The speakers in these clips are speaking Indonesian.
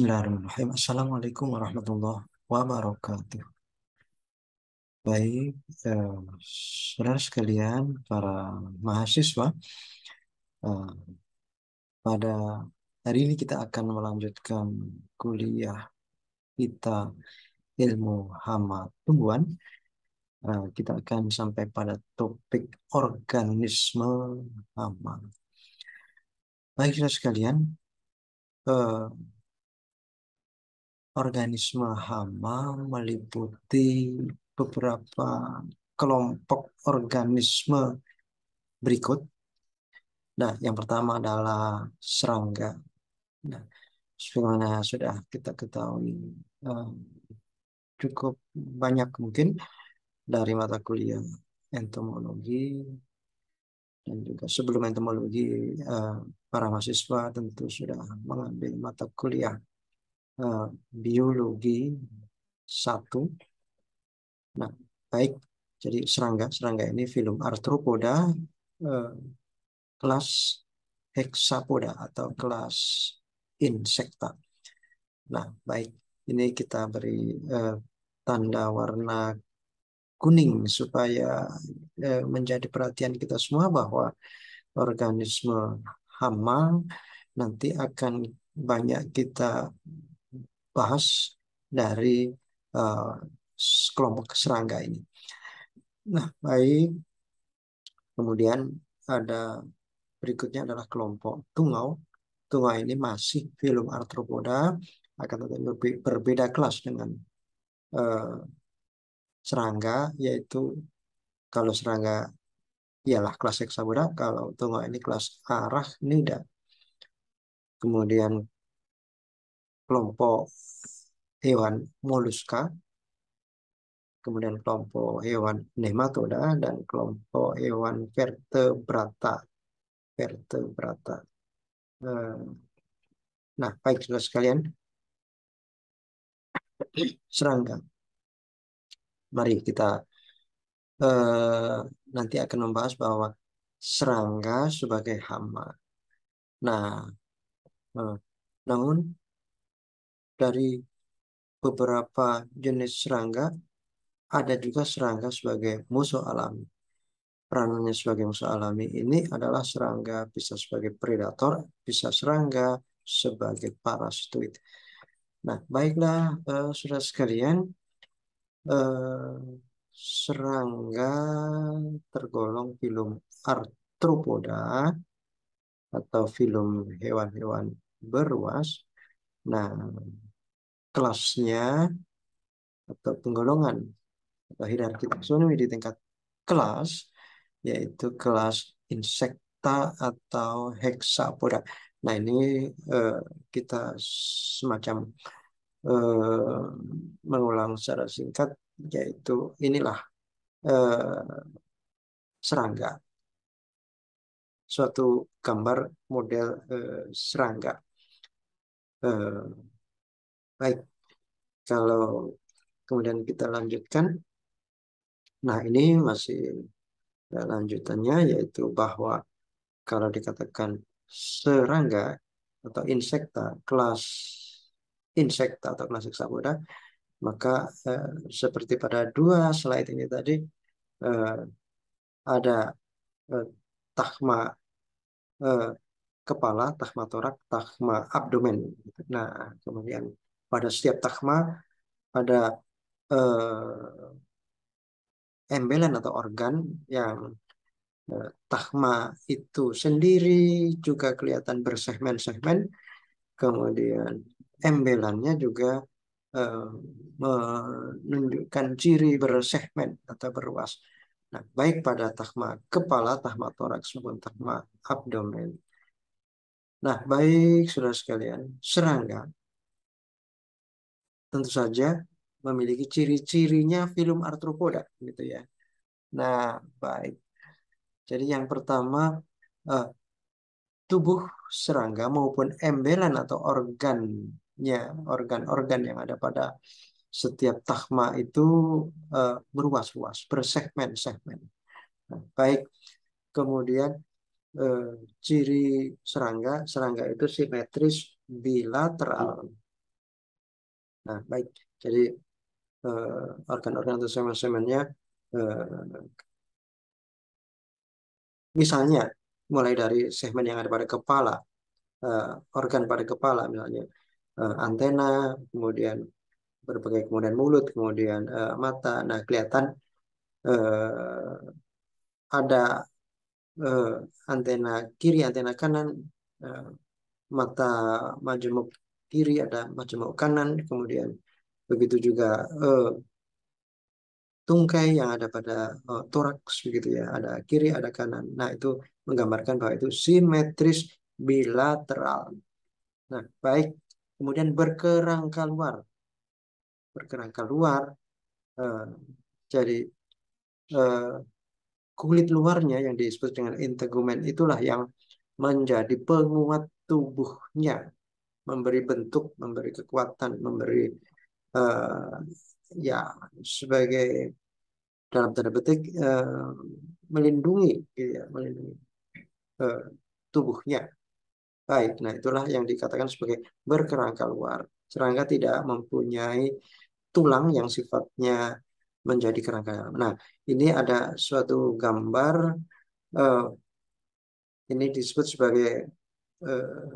Bismillahirrahmanirrahim. Assalamualaikum warahmatullahi wabarakatuh. Baik, eh, saudara sekalian, para mahasiswa, eh, pada hari ini kita akan melanjutkan kuliah kita ilmu hama tumbuhan. Eh, kita akan sampai pada topik organisme hama. Baik, saudara sekalian, eh, organisme hama meliputi beberapa kelompok organisme berikut. Nah, yang pertama adalah serangga. Nah, sebagaimana sudah kita ketahui eh, cukup banyak mungkin dari mata kuliah entomologi dan juga sebelum entomologi eh, para mahasiswa tentu sudah mengambil mata kuliah uh, biologi satu. Nah, baik. Jadi serangga, serangga ini film arthropoda uh, kelas hexapoda atau kelas insekta. Nah, baik. Ini kita beri uh, tanda warna kuning supaya uh, menjadi perhatian kita semua bahwa organisme hama nanti akan banyak kita bahas dari uh, eh, kelompok serangga ini. Nah, baik. Kemudian ada berikutnya adalah kelompok tungau. Tungau ini masih film arthropoda, akan tetapi berbeda kelas dengan uh, serangga, yaitu kalau serangga ialah kelas heksapoda, kalau tungau ini kelas arachnida. Kemudian kelompok hewan moluska, kemudian kelompok hewan nematoda, dan kelompok hewan vertebrata. vertebrata. Eh, nah, baik sudah sekalian. Serangga. Mari kita uh, nanti akan membahas bahwa serangga sebagai hama. Nah, uh, namun dari beberapa jenis serangga, ada juga serangga sebagai musuh alami. Peranannya sebagai musuh alami ini adalah serangga bisa sebagai predator, bisa serangga sebagai parasitoid. Nah, baiklah uh, saudara sekalian, uh, serangga tergolong film arthropoda atau film hewan-hewan beruas. Nah, kelasnya atau penggolongan atau hierarki taksonomi di tingkat kelas yaitu kelas insekta atau hexapoda. Nah ini eh, kita semacam eh, mengulang secara singkat yaitu inilah eh, serangga suatu gambar model eh, serangga. Eh, Baik, kalau kemudian kita lanjutkan. Nah ini masih lanjutannya yaitu bahwa kalau dikatakan serangga atau insekta, kelas insekta atau kelas hexapoda, maka eh, seperti pada dua slide ini tadi eh, ada eh, tahma eh, kepala, tahma torak, tahma abdomen. Nah, kemudian pada setiap takhma pada eh, embelan atau organ yang eh, tahma itu sendiri juga kelihatan bersegmen-segmen kemudian embelannya juga eh, menunjukkan ciri bersegmen atau berluas nah baik pada tahma kepala tahma toraks maupun tahma abdomen nah baik sudah sekalian serangga tentu saja memiliki ciri-cirinya film arthropoda gitu ya. Nah, baik. Jadi yang pertama eh, tubuh serangga maupun embelan atau organnya, organ-organ yang ada pada setiap tahma itu eh, beruas-uas, bersegmen-segmen. Nah, baik. Kemudian eh, ciri serangga, serangga itu simetris bilateral Nah, baik. Jadi eh, organ-organ atau semen-semennya eh, misalnya mulai dari segmen yang ada pada kepala, eh, organ pada kepala misalnya antena, kemudian berbagai kemudian mulut, kemudian mata. Nah, kelihatan ada antena kiri, antena kanan, mata majemuk kiri, ada majemuk kanan, kemudian begitu juga uh, tungkai yang ada pada uh, toraks begitu ya, ada kiri, ada kanan. Nah, itu menggambarkan bahwa itu simetris bilateral. Nah, baik. Kemudian berkerangka luar. Berkerangka luar uh, eh, jadi Uh, kulit luarnya yang disebut dengan integumen itulah yang menjadi penguat tubuhnya memberi bentuk, memberi kekuatan, memberi uh, ya sebagai dalam tanda petik uh, melindungi, gitu ya, melindungi uh, tubuhnya. Baik, nah itulah yang dikatakan sebagai berkerangka luar. Serangga tidak mempunyai tulang yang sifatnya menjadi kerangka Nah, ini ada suatu gambar uh, ini disebut sebagai uh,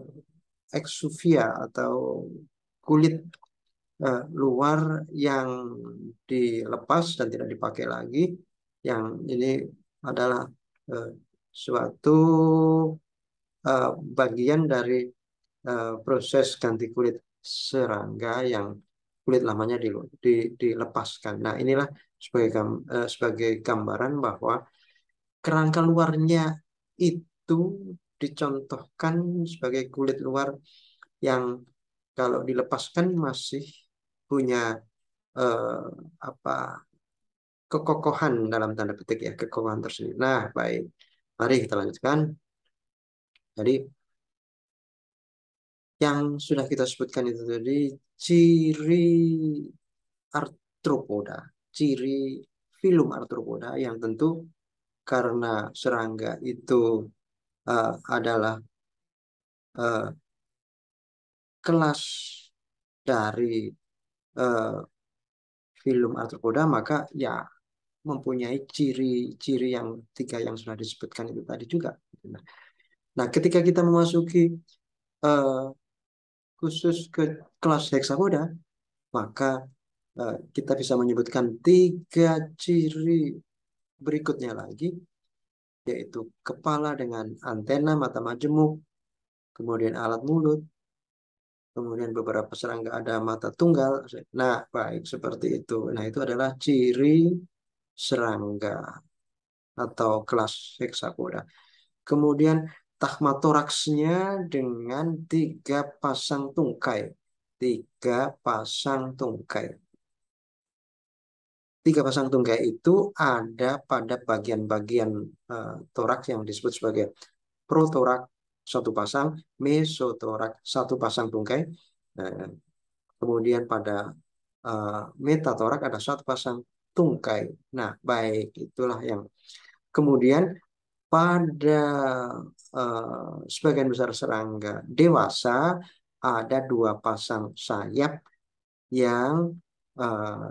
Exuvia atau kulit uh, luar yang dilepas dan tidak dipakai lagi yang ini adalah uh, suatu uh, bagian dari uh, proses ganti kulit serangga yang kulit lamanya di, di, dilepaskan. Nah inilah sebagai gam, uh, sebagai gambaran bahwa kerangka luarnya itu dicontohkan sebagai kulit luar yang kalau dilepaskan masih punya eh, apa kekokohan dalam tanda petik ya kekokohan tersendiri. Nah baik, mari kita lanjutkan. Jadi yang sudah kita sebutkan itu tadi ciri arthropoda, ciri filum arthropoda yang tentu karena serangga itu uh, adalah uh, kelas dari uh, film arthropoda Koda maka ya mempunyai ciri-ciri yang tiga yang sudah disebutkan itu tadi juga. Nah, ketika kita memasuki uh, khusus ke kelas heksagoda, maka uh, kita bisa menyebutkan tiga ciri berikutnya lagi yaitu kepala dengan antena mata majemuk, kemudian alat mulut, kemudian beberapa serangga ada mata tunggal. Nah, baik seperti itu. Nah, itu adalah ciri serangga atau kelas hexapoda. Kemudian tahmatoraksnya dengan tiga pasang tungkai. Tiga pasang tungkai. Tiga pasang tungkai itu ada pada bagian-bagian uh, eh, toraks yang disebut sebagai protorak satu pasang, mesotorak satu pasang tungkai, nah, kemudian pada uh, eh, metatorak ada satu pasang tungkai. Nah, baik itulah yang kemudian pada uh, sebagian besar serangga dewasa ada dua pasang sayap yang uh,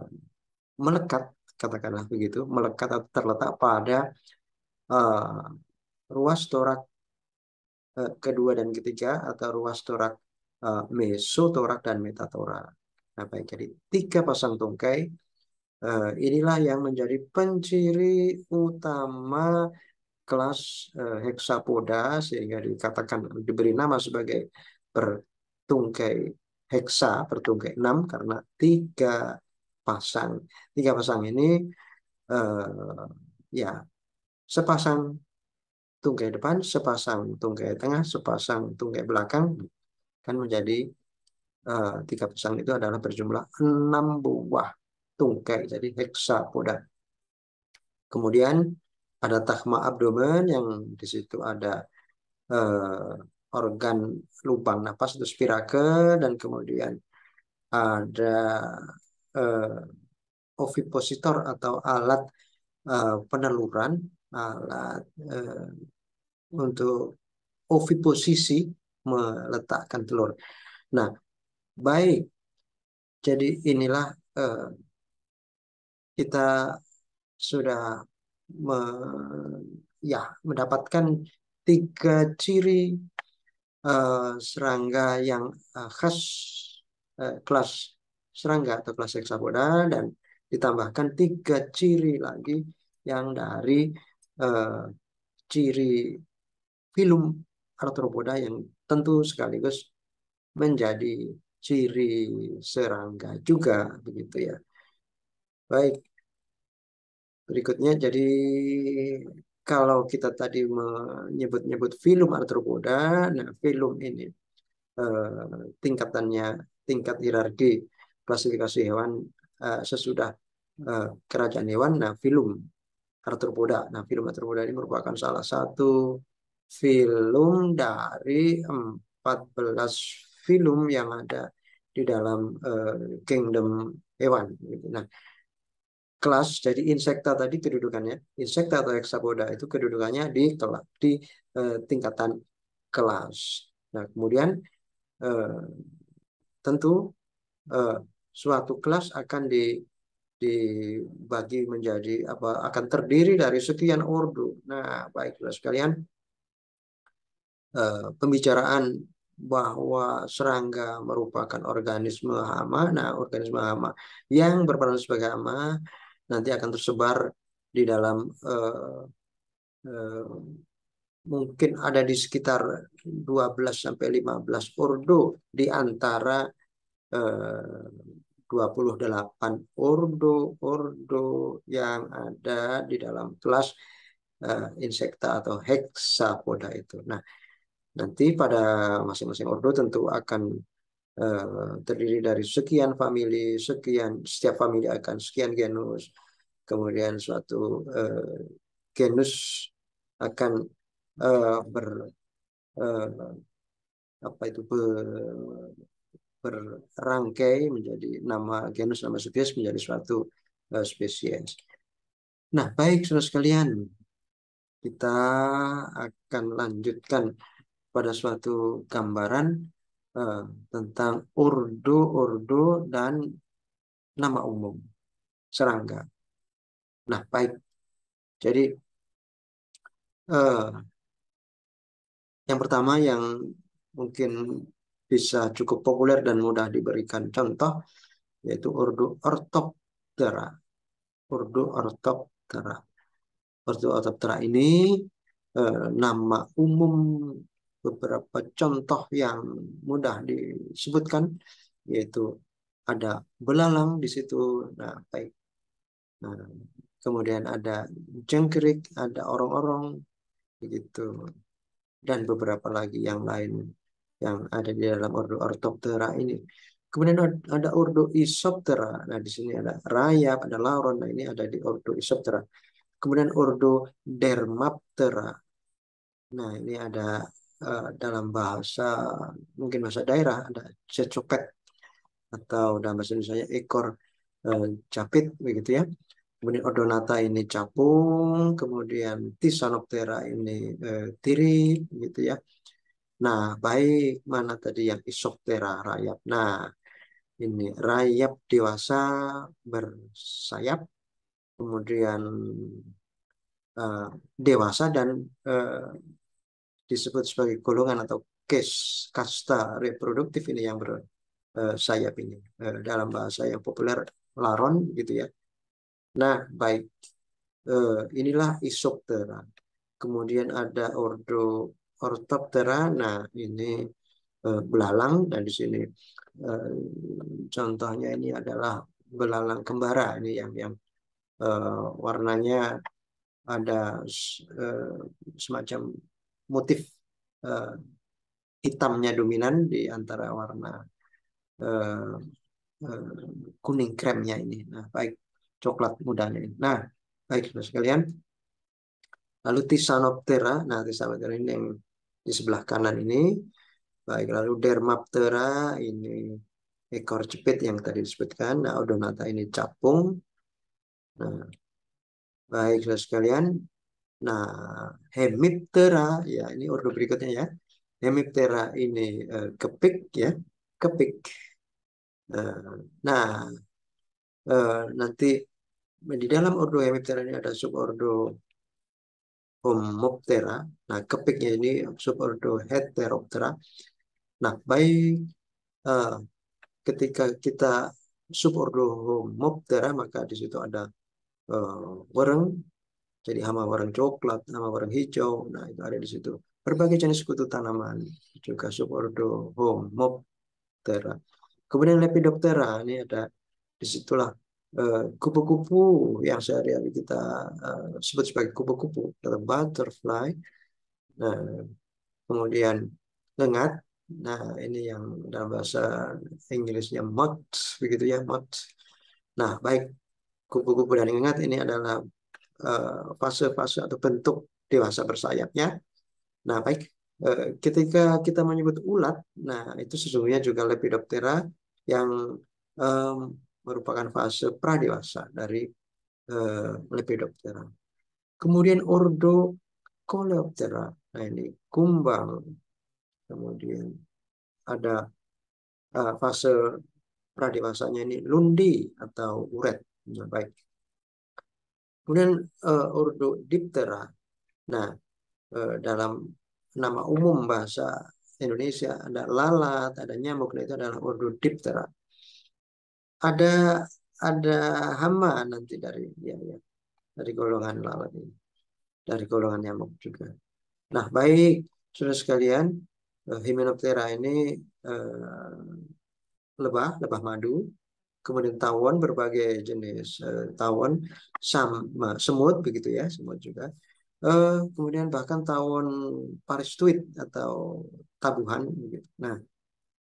melekat katakanlah begitu melekat atau terletak pada uh, ruas torak uh, kedua dan ketiga atau ruas torak uh, mesotorak dan metatorak. Nah, baik jadi tiga pasang tungkai uh, inilah yang menjadi penciri utama kelas uh, heksapoda sehingga dikatakan diberi nama sebagai bertungkai heksa bertungkai enam karena tiga pasang. Tiga pasang ini uh, ya sepasang tungkai depan, sepasang tungkai tengah, sepasang tungkai belakang kan menjadi uh, tiga pasang itu adalah berjumlah enam buah tungkai jadi heksapoda. Kemudian ada tahma abdomen yang di situ ada uh, organ lubang napas itu spirake dan kemudian ada uh, ovipositor atau alat uh, peneluran, alat uh, untuk oviposisi meletakkan telur. Nah, baik. Jadi inilah uh, kita sudah me, ya mendapatkan tiga ciri uh, serangga yang uh, khas uh, kelas serangga atau kelas Hexapoda nah, dan ditambahkan tiga ciri lagi yang dari uh, ciri film arthropoda yang tentu sekaligus menjadi ciri serangga juga begitu ya. Baik. Berikutnya jadi kalau kita tadi menyebut-nyebut film arthropoda, nah filum ini eh, tingkatannya tingkat hierarki klasifikasi hewan uh, sesudah uh, kerajaan hewan nah film arthropoda nah film arthropoda ini merupakan salah satu film dari 14 film yang ada di dalam uh, kingdom hewan gitu. nah kelas jadi insekta tadi kedudukannya insekta atau hexapoda itu kedudukannya di kelas di uh, tingkatan kelas nah kemudian uh, tentu uh, suatu kelas akan di dibagi menjadi apa akan terdiri dari sekian ordo. Nah, baiklah sekalian. Uh, pembicaraan bahwa serangga merupakan organisme hama. Nah, organisme hama yang berperan sebagai hama nanti akan tersebar di dalam uh, uh, mungkin ada di sekitar 12 sampai 15 ordo di antara 28 eh, ordo-ordo yang ada di dalam kelas uh, insekta atau heksapoda itu. Nah, nanti pada masing-masing ordo tentu akan uh, terdiri dari sekian famili, sekian setiap famili akan sekian genus. Kemudian suatu uh, genus akan uh, ber uh, apa itu ber berrangkai menjadi nama genus nama spesies menjadi suatu eh, spesies. Nah, baik saudara sekalian, kita akan lanjutkan pada suatu gambaran uh, tentang urdu-urdu dan nama umum serangga. Nah, baik. Jadi uh, yang pertama yang mungkin bisa cukup populer dan mudah diberikan contoh yaitu urdu ortoptera. Urdu ortoptera. Urdu ortoptera ini eh, nama umum beberapa contoh yang mudah disebutkan yaitu ada belalang di situ. Nah, baik. Nah, kemudian ada jengkerik, ada orang-orang begitu dan beberapa lagi yang lain yang ada di dalam ordo Orthoptera ini. Kemudian ada ordo Isoptera. Nah, di sini ada rayap, ada lauron. Nah, ini ada di ordo Isoptera. Kemudian ordo Dermaptera. Nah, ini ada uh, dalam bahasa mungkin bahasa daerah ada cecopet atau dalam bahasa Indonesia ekor uh, capit begitu ya. Kemudian nata ini capung, kemudian Tisanoptera ini uh, tiri begitu ya. Nah, baik mana tadi yang isoktera rayap. Nah, ini rayap dewasa bersayap, kemudian uh, dewasa dan uh, disebut sebagai golongan atau case kasta reproduktif ini yang bersayap eh, ini uh, dalam bahasa yang populer laron gitu ya. Nah, baik. Uh, inilah isoptera. Kemudian ada ordo ortoptera. Nah, ini eh, belalang dan di sini eh, contohnya ini adalah belalang kembara ini yang yang eh, warnanya ada semacam motif hitamnya dominan di antara warna kuning kremnya ini. Nah, baik coklat mudanya ini. Nah, baik sekalian. Lalu Tisanoptera. Nah, Tisanoptera ini yang di sebelah kanan ini. Baik, lalu Dermaptera ini ekor jepit yang tadi disebutkan. Nah, Odonata ini capung. Nah, baik, saudara sekalian. Nah, Hemiptera, ya ini ordo berikutnya ya. Hemiptera ini uh, kepik ya, kepik. Eh, nah, uh, nanti di dalam ordo Hemiptera ini ada subordo Homoptera. Nah, kepiknya ini subordo Heteroptera. Nah, baik uh, ketika kita subordo Homoptera maka di situ ada uh, eh, wereng, jadi hama wereng coklat, hama wereng hijau. Nah, itu ada di situ. Berbagai jenis kutu tanaman juga subordo Homoptera. Kemudian Lepidoptera ini ada di disitulah Eh, kupu-kupu yang sehari-hari kita eh, sebut sebagai kupu-kupu atau butterfly. Nah, kemudian lengat. Nah, ini yang dalam bahasa Inggrisnya moth, begitu ya, moth. Nah, baik kupu-kupu dan lengat ini adalah eh, fase-fase atau bentuk dewasa bersayapnya. Nah, baik ketika kita menyebut ulat, nah itu sesungguhnya juga Lepidoptera yang merupakan fase pradewasa dari uh, eh, Lepidoptera. Kemudian ordo Coleoptera, nah ini kumbang. Kemudian ada uh, fase pradewasanya ini lundi atau uret. Nah, baik. Kemudian uh, ordo Diptera. Nah, uh, dalam nama umum bahasa Indonesia ada lalat, ada nyamuk, nah itu adalah ordo Diptera ada ada hama nanti dari ya, ya dari golongan lalat ini dari golongan nyamuk juga. Nah baik sudah sekalian eh, Hymenoptera ini eh, lebah lebah madu kemudian tawon berbagai jenis eh, tawon sama semut begitu ya semut juga eh, kemudian bahkan tawon paristuit atau tabuhan begitu. Nah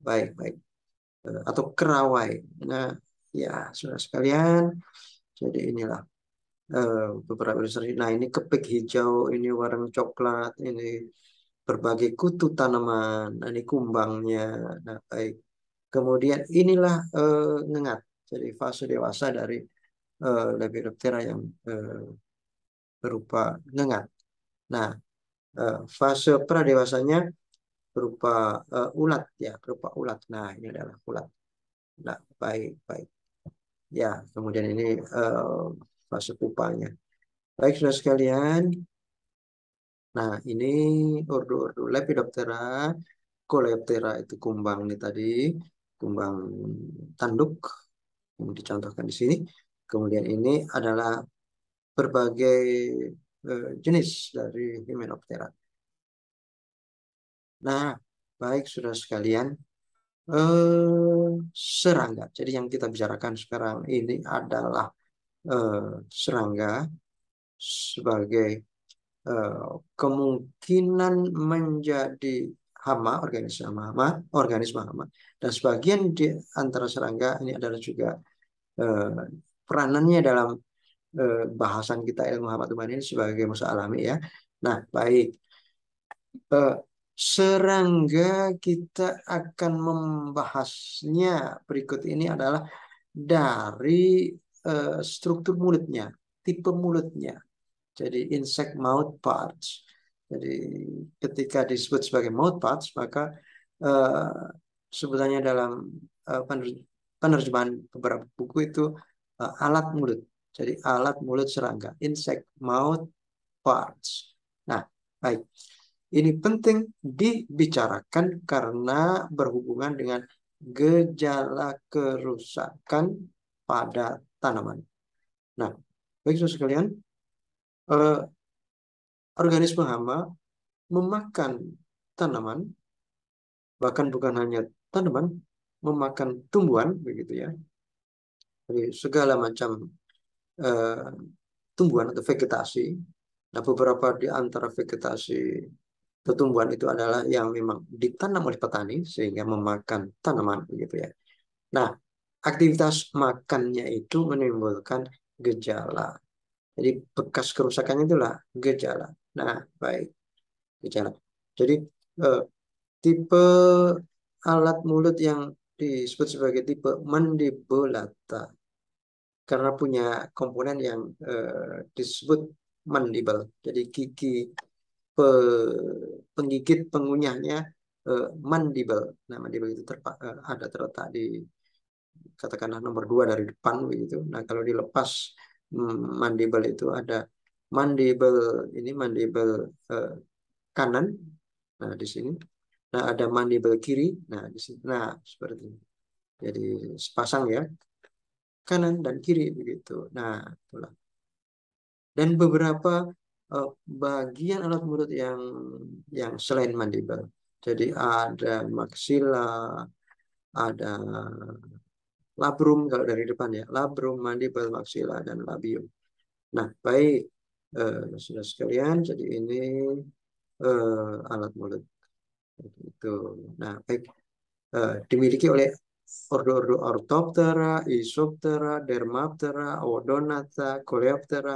baik baik eh, atau kerawai. Nah Ya, saudara sekalian. Jadi inilah uh, beberapa ilustrasi. Nah, ini kepik hijau, ini warna coklat, ini berbagai kutu tanaman, nah, ini kumbangnya. Nah, baik. Kemudian inilah uh, ngengat. Jadi fase dewasa dari uh, Lepidoptera yang uh, berupa ngengat. Nah, uh, fase dewasanya berupa uh, ulat ya, berupa ulat. Nah, ini adalah ulat. Nah, baik, baik ya kemudian ini uh, fase pupanya baik sudah sekalian nah ini ordo-ordo Lepidoptera Coleoptera itu kumbang nih tadi kumbang tanduk yang dicontohkan di sini kemudian ini adalah berbagai uh, jenis dari Hymenoptera nah baik sudah sekalian Eh, serangga. Jadi yang kita bicarakan sekarang ini adalah eh, serangga sebagai eh, kemungkinan menjadi hama, organisme hama, organisme hama. Dan sebagian di antara serangga ini adalah juga peranannya dalam bahasan kita ilmu hama tuman ini sebagai masa alami ya. Nah, baik serangga kita akan membahasnya berikut ini adalah dari uh, struktur mulutnya, tipe mulutnya. Jadi insect mouth parts. Jadi ketika disebut sebagai mouth parts maka uh, sebutannya dalam uh, penerjemahan beberapa buku itu uh, alat mulut. Jadi alat mulut serangga, insect mouth parts. Nah, baik. Ini penting dibicarakan karena berhubungan dengan gejala kerusakan pada tanaman. Nah, baik saudara sekalian, eh, organisme hama memakan tanaman, bahkan bukan hanya tanaman, memakan tumbuhan, begitu ya. Jadi segala macam eh, tumbuhan atau vegetasi. Nah, beberapa di antara vegetasi tumbuhan itu adalah yang memang ditanam oleh petani sehingga memakan tanaman begitu ya. Nah, aktivitas makannya itu menimbulkan gejala. Jadi bekas kerusakannya itulah gejala. Nah, baik. Gejala. Jadi eh, tipe alat mulut yang disebut sebagai tipe mandibulata karena punya komponen yang eh, disebut mandible. Jadi gigi pe, penggigit pengunyahnya eh, mandible. Nah, mandible itu terpa, eh, ada terletak di katakanlah nomor dua dari depan begitu. Nah, kalau dilepas mandibel mm, mandible itu ada mandibel ini mandibel eh, kanan. Nah, di sini. Nah, ada mandibel kiri. Nah, di sini. Nah, seperti ini. Jadi sepasang ya. Kanan dan kiri begitu. Nah, itulah. Dan beberapa Eh, bagian alat mulut yang yang selain mandibel. Jadi ada maksila, ada labrum kalau dari depan ya, labrum, mandibel, maksila dan labium. Nah, baik eh, sudah sekalian, jadi ini eh, alat mulut itu. Nah, baik eh, dimiliki oleh ordo-ordo Orthoptera, Isoptera, Dermaptera, Odonata, Coleoptera,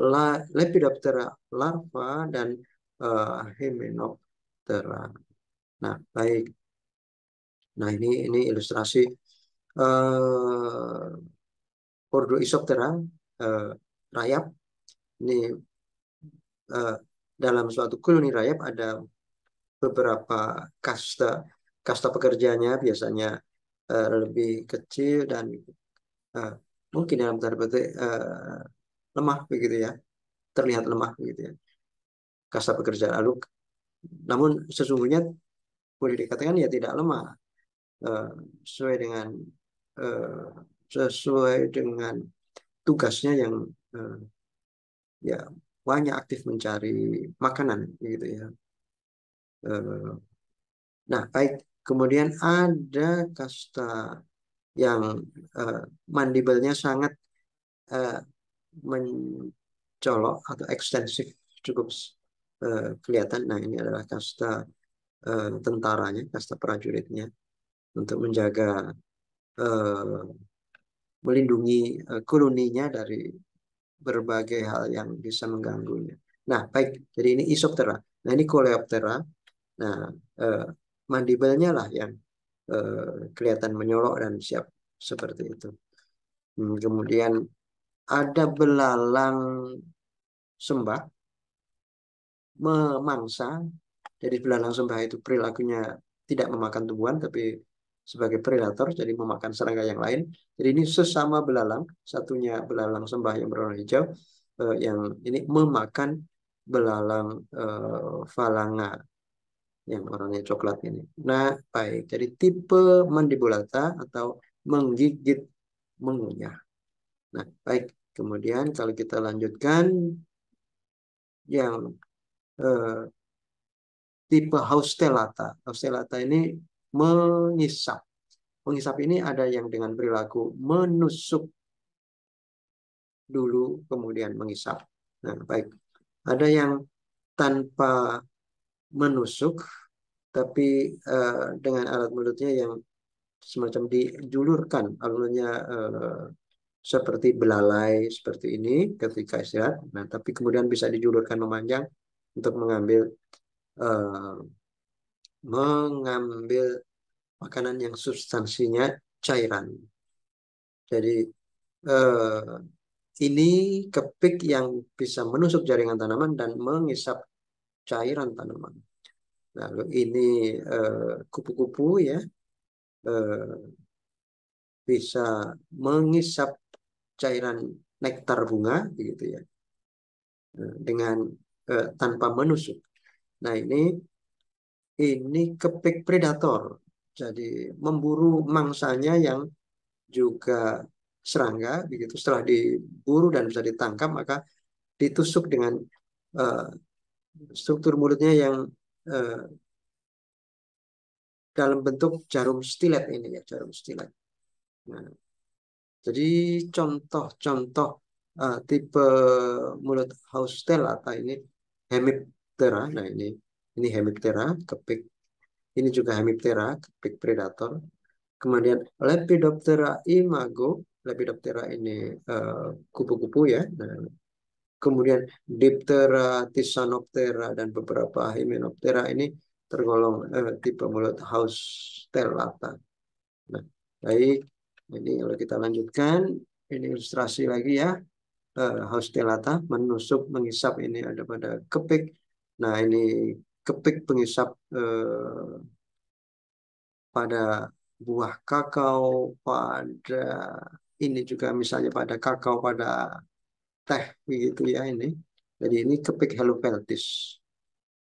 la, Lepidoptera larva dan uh, Hymenoptera. Nah, baik. Nah, ini ini ilustrasi uh, eh, Isoptera uh, eh, rayap. Ini uh, dalam suatu koloni rayap ada beberapa kasta kasta pekerjanya biasanya uh, lebih kecil dan uh, mungkin dalam tanda petik uh, lemah begitu ya terlihat lemah begitu ya kasta pekerjaan lalu namun sesungguhnya boleh dikatakan ya tidak lemah eh, sesuai dengan eh, sesuai dengan tugasnya yang eh, ya banyak aktif mencari makanan gitu ya nah baik kemudian ada kasta yang uh, sangat mencolok atau ekstensif cukup uh, kelihatan. Nah ini adalah kasta uh, tentaranya, kasta prajuritnya untuk menjaga uh, melindungi uh, koloninya dari berbagai hal yang bisa mengganggunya. Nah baik, jadi ini Isoptera. Nah ini Coleoptera. Nah uh, mandibelnya lah yang uh, kelihatan menyolok dan siap seperti itu. Hmm, kemudian ada belalang sembah memangsa. Jadi belalang sembah itu perilakunya tidak memakan tumbuhan tapi sebagai predator jadi memakan serangga yang lain. Jadi ini sesama belalang, satunya belalang sembah yang berwarna hijau eh, yang ini memakan belalang eh, falanga yang warnanya coklat ini. Nah, baik. Jadi tipe mandibulata atau menggigit mengunyah. Nah, baik. Kemudian kalau kita lanjutkan yang eh, tipe haustelata. Haustelata ini mengisap. Mengisap ini ada yang dengan perilaku menusuk dulu kemudian mengisap. Nah, baik. Ada yang tanpa menusuk tapi eh, dengan alat mulutnya yang semacam dijulurkan alurnya eh, seperti belalai seperti ini ketika istirahat. Nah, tapi kemudian bisa dijulurkan memanjang untuk mengambil uh, mengambil makanan yang substansinya cairan. Jadi uh, ini kepik yang bisa menusuk jaringan tanaman dan mengisap cairan tanaman. Lalu ini eh, kupu-kupu uh, ya uh, bisa mengisap cairan nektar bunga begitu ya nah, dengan eh, tanpa menusuk. Nah ini ini kepik predator, jadi memburu mangsanya yang juga serangga begitu. Setelah diburu dan bisa ditangkap maka ditusuk dengan eh, struktur mulutnya yang eh, dalam bentuk jarum stilet ini ya jarum stilet. Nah, jadi contoh-contoh uh, eh, tipe mulut haustelata ini Hemiptera. Nah ini ini Hemiptera kepik. Ini juga Hemiptera kepik predator. Kemudian Lepidoptera imago. Lepidoptera ini eh, kupu-kupu uh, ya. Nah, kemudian Diptera, Tisanoptera dan beberapa Hymenoptera ini tergolong uh, tipe mulut haustelata. Nah, baik ini kalau kita lanjutkan, ini ilustrasi lagi ya. Hostelata eh, Haustelata menusuk mengisap ini ada pada kepik. Nah ini kepik pengisap eh, pada buah kakao, pada ini juga misalnya pada kakao, pada teh begitu ya ini. Jadi ini kepik helopeltis.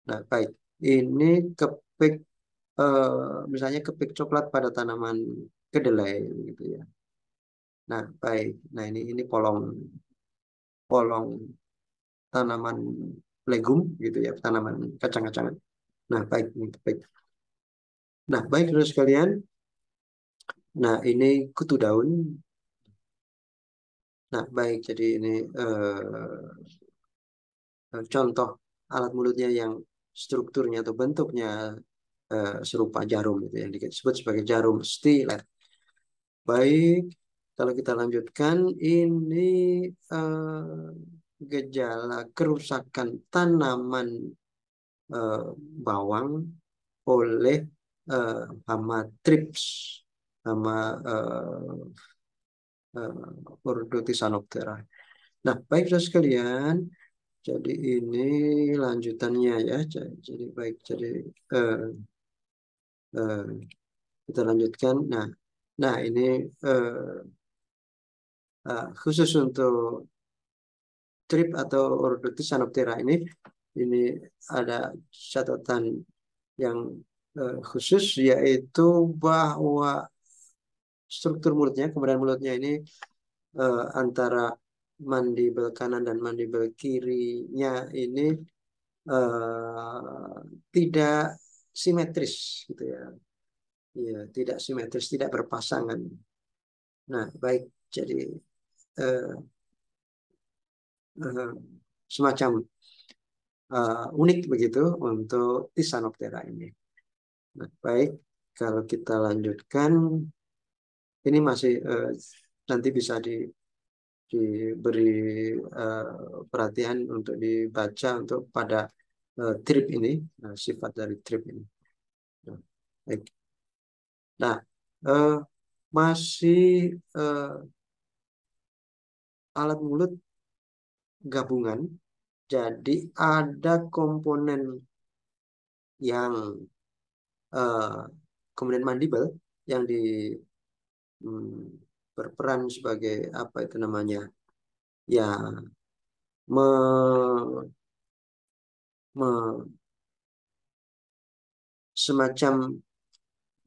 Nah baik, ini kepik eh, misalnya kepik coklat pada tanaman kedelai gitu ya. Nah, baik. Nah, ini ini polong polong tanaman legum gitu ya, tanaman kacang-kacangan. Nah, baik, baik. Nah, baik terus sekalian. Nah, ini kutu daun. Nah, baik. Jadi ini eh, eh, contoh alat mulutnya yang strukturnya atau bentuknya eh, serupa jarum itu ya, yang disebut sebagai jarum stilet Baik, kalau kita lanjutkan, ini uh, gejala kerusakan tanaman uh, bawang oleh uh, hama trips, hama uh, uh, Tisanoptera. Nah, baik saudara sekalian, jadi ini lanjutannya ya. Jadi baik, jadi uh, uh, kita lanjutkan. Nah, Nah ini uh, uh, khusus untuk trip atau Ordotis Sanoptera ini, ini ada catatan yang uh, khusus yaitu bahwa struktur mulutnya, kemudian mulutnya ini uh, antara mandibel kanan dan mandibel kirinya ini uh, tidak simetris gitu ya ya tidak simetris tidak berpasangan nah baik jadi uh, uh, semacam uh, unik begitu untuk Tisanoptera ini nah baik kalau kita lanjutkan ini masih uh, nanti bisa di diberi uh, perhatian untuk dibaca untuk pada uh, trip ini uh, sifat dari trip ini. Nah, baik. Nah, eh, masih eh, alat mulut gabungan. Jadi ada komponen yang eh, kemudian mandibel yang di hmm, berperan sebagai apa itu namanya ya me, me, semacam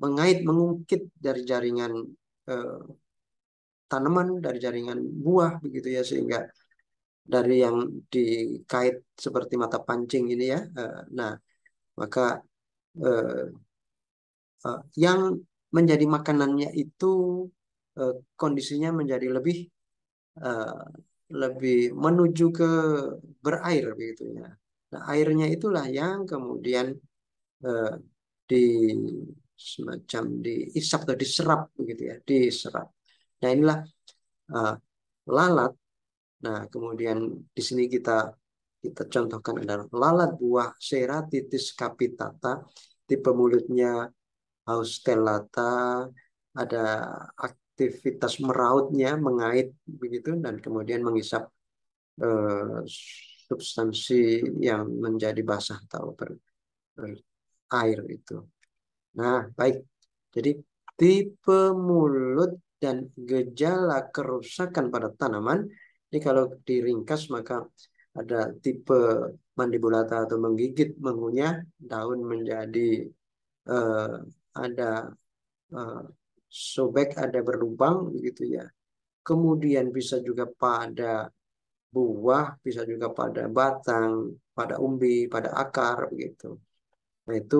mengait mengungkit dari jaringan eh, tanaman dari jaringan buah begitu ya sehingga dari yang dikait seperti mata pancing ini ya eh, nah maka eh, eh, yang menjadi makanannya itu eh, kondisinya menjadi lebih eh, lebih menuju ke berair begitu ya nah airnya itulah yang kemudian eh, di semacam diisap atau diserap begitu ya, diserap. Nah inilah uh, lalat. Nah kemudian di sini kita kita contohkan adalah lalat buah Ceratitis capitata, tipe mulutnya haustellata. ada aktivitas merautnya mengait begitu dan kemudian mengisap uh, substansi yang menjadi basah atau ber, ber, air itu. Nah, baik. Jadi tipe mulut dan gejala kerusakan pada tanaman. Ini kalau diringkas maka ada tipe mandibulata atau menggigit mengunyah daun menjadi uh, ada uh, sobek ada berlubang begitu ya. Kemudian bisa juga pada buah, bisa juga pada batang, pada umbi, pada akar begitu. Nah itu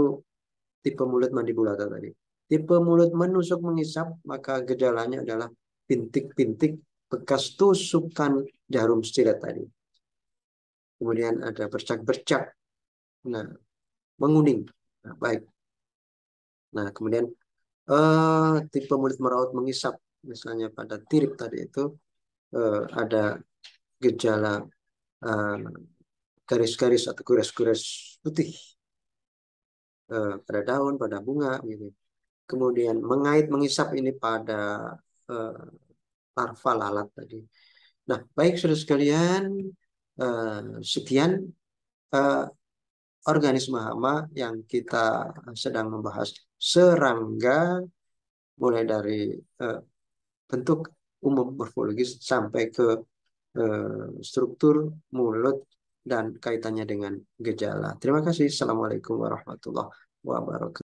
tipe mulut mandibulata tadi. Tipe mulut menusuk mengisap, maka gejalanya adalah bintik-bintik bekas tusukan jarum stilet tadi. Kemudian ada bercak-bercak, nah, menguning, nah, baik. Nah, kemudian uh, tipe mulut meraut mengisap, misalnya pada tirip tadi itu uh, ada gejala eh, garis-garis atau gores-gores putih Eh, pada daun, pada bunga, gitu. Kemudian mengait, mengisap ini pada eh, larva lalat tadi. Nah, baik saudara sekalian, eh, sekian eh, organisme hama yang kita sedang membahas. Serangga mulai dari eh, bentuk umum morfologis sampai ke eh, struktur mulut dan kaitannya dengan gejala. Terima kasih. Assalamualaikum warahmatullahi wabarakatuh.